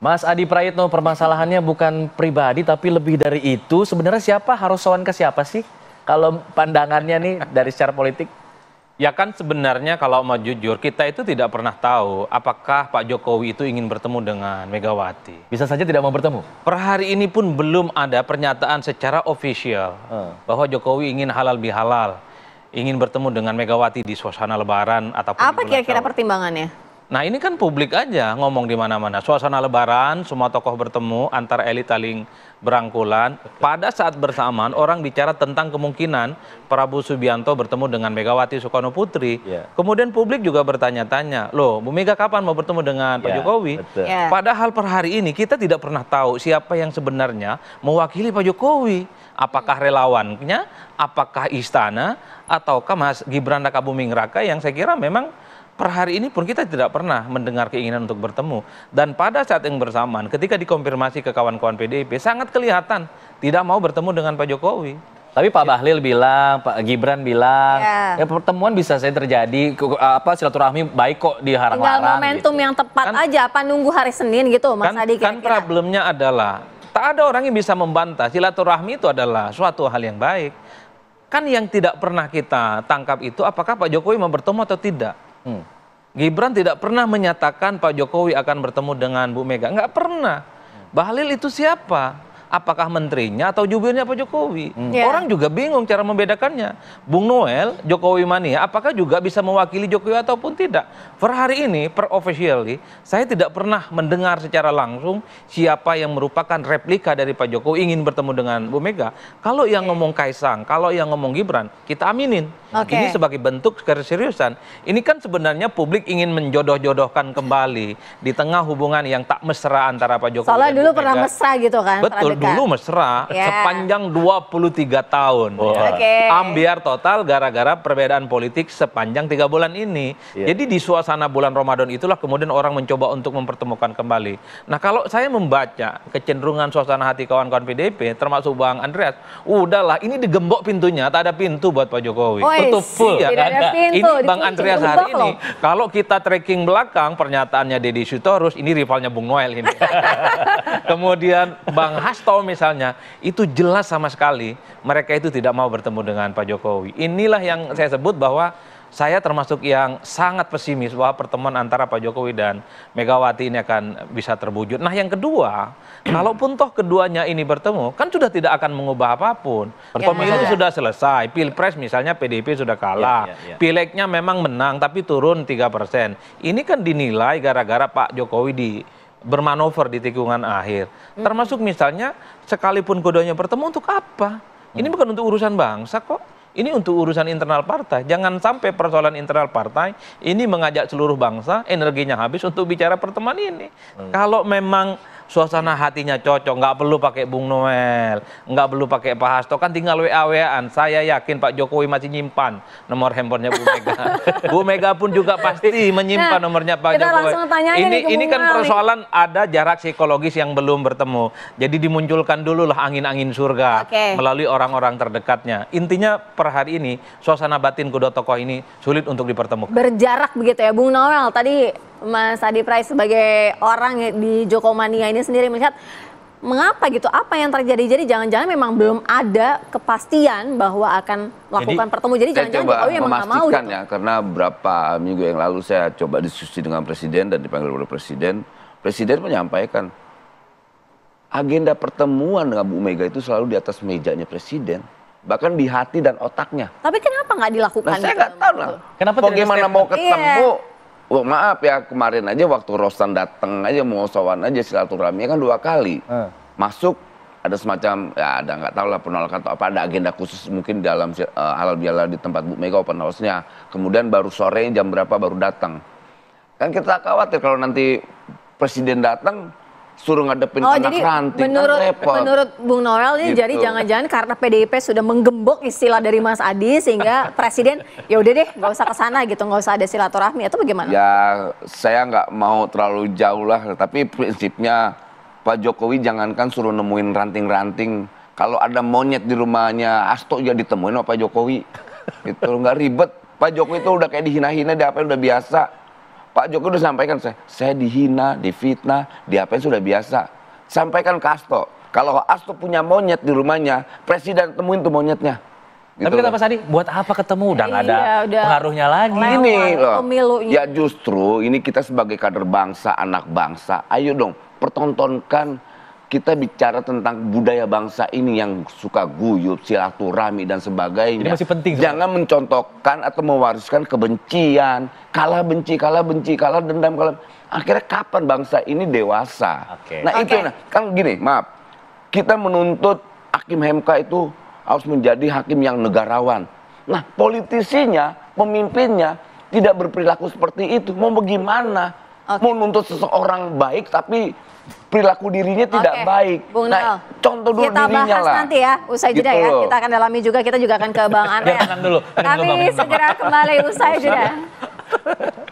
Mas Adi Prayitno, permasalahannya bukan pribadi tapi lebih dari itu. Sebenarnya siapa harus sowan ke siapa sih? Kalau pandangannya nih dari secara politik? Ya kan sebenarnya kalau mau jujur kita itu tidak pernah tahu apakah Pak Jokowi itu ingin bertemu dengan Megawati. Bisa saja tidak mau bertemu. Per hari ini pun belum ada pernyataan secara official hmm. bahwa Jokowi ingin halal bihalal, ingin bertemu dengan Megawati di suasana Lebaran ataupun. Apa kira-kira pertimbangannya? Nah ini kan publik aja ngomong di mana-mana. Suasana lebaran, semua tokoh bertemu, antar elit saling berangkulan. Pada saat bersamaan orang bicara tentang kemungkinan Prabowo Subianto bertemu dengan Megawati Soekarno Putri. Yeah. Kemudian publik juga bertanya-tanya, loh Bu Mega kapan mau bertemu dengan Pak ya, Jokowi? Betul. Ya. Padahal per hari ini kita tidak pernah tahu siapa yang sebenarnya mewakili Pak Jokowi. Apakah relawannya, apakah istana, ataukah Mas Gibran Rakabuming Raka yang saya kira memang per hari ini pun kita tidak pernah mendengar keinginan untuk bertemu. Dan pada saat yang bersamaan ketika dikonfirmasi ke kawan-kawan PDIP sangat kelihatan tidak mau bertemu dengan Pak Jokowi. Tapi Pak Bahlil bilang, Pak Gibran bilang, ya, ya pertemuan bisa saya terjadi, apa silaturahmi baik kok di harang Tinggal gitu. momentum gitu. yang tepat kan, aja, apa nunggu hari Senin gitu, Mas kan, Adi? Kira -kira. Kan problemnya adalah tak ada orang yang bisa membantah silaturahmi itu adalah suatu hal yang baik. Kan yang tidak pernah kita tangkap itu apakah Pak Jokowi mau bertemu atau tidak? Hmm. Gibran tidak pernah menyatakan Pak Jokowi akan bertemu dengan Bu Mega. Nggak pernah. Bahlil itu siapa? apakah menterinya atau jubirnya Pak Jokowi. Hmm. Yeah. Orang juga bingung cara membedakannya. Bung Noel, Jokowi mania, apakah juga bisa mewakili Jokowi ataupun tidak? Per hari ini, per officially, saya tidak pernah mendengar secara langsung siapa yang merupakan replika dari Pak Jokowi ingin bertemu dengan Bu Mega. Kalau yang okay. ngomong Kaisang, kalau yang ngomong Gibran, kita aminin. Okay. Ini sebagai bentuk keseriusan. Ini kan sebenarnya publik ingin menjodoh-jodohkan kembali di tengah hubungan yang tak mesra antara Pak Jokowi Soalnya dan dulu Bu Mega. pernah mesra gitu kan. Betul, dulu mesra ya. sepanjang 23 tahun. Wow. Okay. Ambiar total gara-gara perbedaan politik sepanjang tiga bulan ini. Yeah. Jadi di suasana bulan Ramadan itulah kemudian orang mencoba untuk mempertemukan kembali. Nah kalau saya membaca kecenderungan suasana hati kawan-kawan PDP termasuk Bang Andreas, udahlah ini digembok pintunya, tak ada pintu buat Pak Jokowi. Oh, Tutup full. Ya, kan ada nah, pintu, ini Bang Andreas hari ini, kalau kita tracking belakang pernyataannya Deddy Sutorus, ini rivalnya Bung Noel ini. Kemudian Bang Hasto Seto misalnya itu jelas sama sekali mereka itu tidak mau bertemu dengan Pak Jokowi. Inilah yang saya sebut bahwa saya termasuk yang sangat pesimis bahwa pertemuan antara Pak Jokowi dan Megawati ini akan bisa terwujud. Nah yang kedua, kalaupun toh keduanya ini bertemu, kan sudah tidak akan mengubah apapun. Ya, Pemilu ya, ya, sudah selesai, pilpres misalnya PDIP sudah kalah, ya, ya, ya. pileknya memang menang tapi turun 3 persen. Ini kan dinilai gara-gara Pak Jokowi di bermanuver di tikungan akhir. Hmm. Termasuk misalnya sekalipun keduanya bertemu untuk apa? Ini hmm. bukan untuk urusan bangsa kok. Ini untuk urusan internal partai. Jangan sampai persoalan internal partai ini mengajak seluruh bangsa energinya habis untuk bicara pertemuan ini. Hmm. Kalau memang suasana hatinya cocok, nggak perlu pakai Bung Noel, nggak perlu pakai Pak Hasto, kan tinggal WA-WAan. Saya yakin Pak Jokowi masih nyimpan nomor handphonenya Bu Mega. Bu Mega pun juga pasti menyimpan nah, nomornya Pak kita Jokowi. Ini ini kan persoalan nih. ada jarak psikologis yang belum bertemu. Jadi dimunculkan dulu lah angin-angin surga okay. melalui orang-orang terdekatnya. Intinya per hari ini suasana batin kedua tokoh ini sulit untuk dipertemukan. Berjarak begitu ya Bung Noel tadi Mas Adi Price sebagai orang di Jokomania ini sendiri melihat mengapa gitu apa yang terjadi jadi jangan-jangan memang belum ada kepastian bahwa akan melakukan jadi, pertemuan jadi jangan-jangan Jokowi memang nggak mau gitu. ya karena berapa minggu yang lalu saya coba diskusi dengan presiden dan dipanggil oleh presiden presiden menyampaikan agenda pertemuan dengan Bu Mega itu selalu di atas mejanya presiden bahkan di hati dan otaknya. Tapi kenapa nggak dilakukan? Nah, saya gitu? nggak tahu lah. Kenapa bagaimana mau ketemu? Iya Oh, maaf ya kemarin aja waktu Rosan datang aja mau sowan aja silaturahmi kan dua kali uh. masuk ada semacam ya ada nggak tahu lah penolakan atau apa ada agenda khusus mungkin dalam uh, halal biala di tempat Bu Mega open house-nya kemudian baru sore jam berapa baru datang kan kita khawatir kalau nanti presiden datang suruh ngadepin oh, anak ranting kan menurut, kan Menurut Bung Noel ini gitu. jadi jangan-jangan karena PDIP sudah menggembok istilah dari Mas Adi sehingga presiden ya udah deh nggak usah ke sana gitu nggak usah ada silaturahmi atau bagaimana? Ya saya nggak mau terlalu jauh lah tapi prinsipnya Pak Jokowi jangankan suruh nemuin ranting-ranting kalau ada monyet di rumahnya Asto ya ditemuin sama Pak Jokowi itu nggak ribet Pak Jokowi itu udah kayak dihina-hina dia apa udah biasa Pak Jokowi sudah sampaikan saya, saya dihina, difitnah, diapain sudah biasa. Sampaikan ke Asto, kalau Asto punya monyet di rumahnya, presiden temuin tuh monyetnya. Gitu Tapi kata Pak Sadi, buat apa ketemu? Udah nggak ada iya, udah pengaruhnya lagi. Ini loh, ya justru ini kita sebagai kader bangsa, anak bangsa, ayo dong pertontonkan kita bicara tentang budaya bangsa ini yang suka guyup, silaturahmi dan sebagainya. Ini masih penting. Jangan mencontohkan atau mewariskan kebencian, kalah benci, kalah benci, kalah dendam, kalah. Akhirnya kapan bangsa ini dewasa? Okay. Nah okay. itu, nah, kan gini, maaf, kita menuntut hakim MK itu harus menjadi hakim yang negarawan. Nah politisinya, pemimpinnya tidak berperilaku seperti itu. Mau bagaimana? Okay. Mau menuntut seseorang baik tapi perilaku dirinya Oke. tidak baik. Bung nah, contoh dulu kita dirinya bahas nanti ya, usai jeda ya. gitu. ya. Kita akan dalami juga, kita juga akan ke Bang Anel. dulu. Kami segera kembali usai jeda.